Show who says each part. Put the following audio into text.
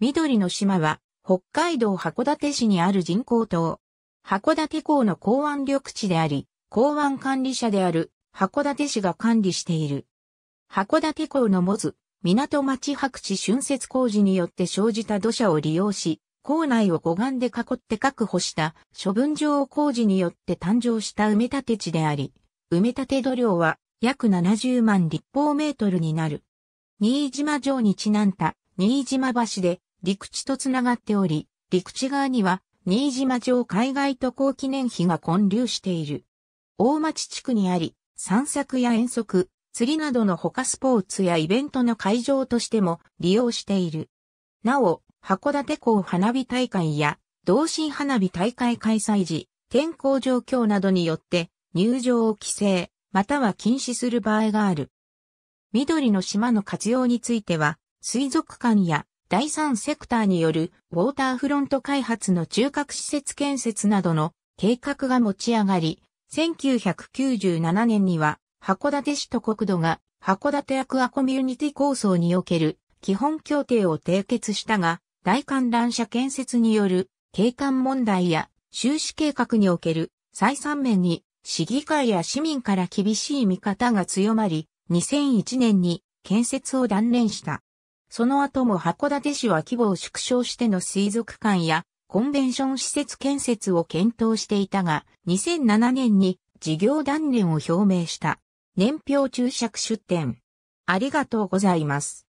Speaker 1: 緑の島は、北海道函館市にある人工島。函館港の港湾緑地であり、港湾管理者である函館市が管理している。函館港の持つ港町白地浚渫工事によって生じた土砂を利用し、港内を護岸で囲って確保した処分場工事によって誕生した埋め立て地であり、埋め立て土量は約70万立方メートルになる。新島城にちなんだ新島橋で陸地とつながっており、陸地側には新島町海外渡航記念碑が混流している。大町地区にあり、散策や遠足、釣りなどの他スポーツやイベントの会場としても利用している。なお、函館港花火大会や同心花火大会開催時、天候状況などによって入場を規制、または禁止する場合がある。緑の島の活用については、水族館や第三セクターによるウォーターフロント開発の中核施設建設などの計画が持ち上がり、1997年には函館市と国土が函館アクアコミュニティ構想における基本協定を締結したが、大観覧車建設による景観問題や収支計画における再三面に市議会や市民から厳しい見方が強まり、2001年に建設を断念した。その後も函館市は規模を縮小しての水族館やコンベンション施設建設を検討していたが、2007年に事業断念を表明した。年表注釈出展。ありがとうございます。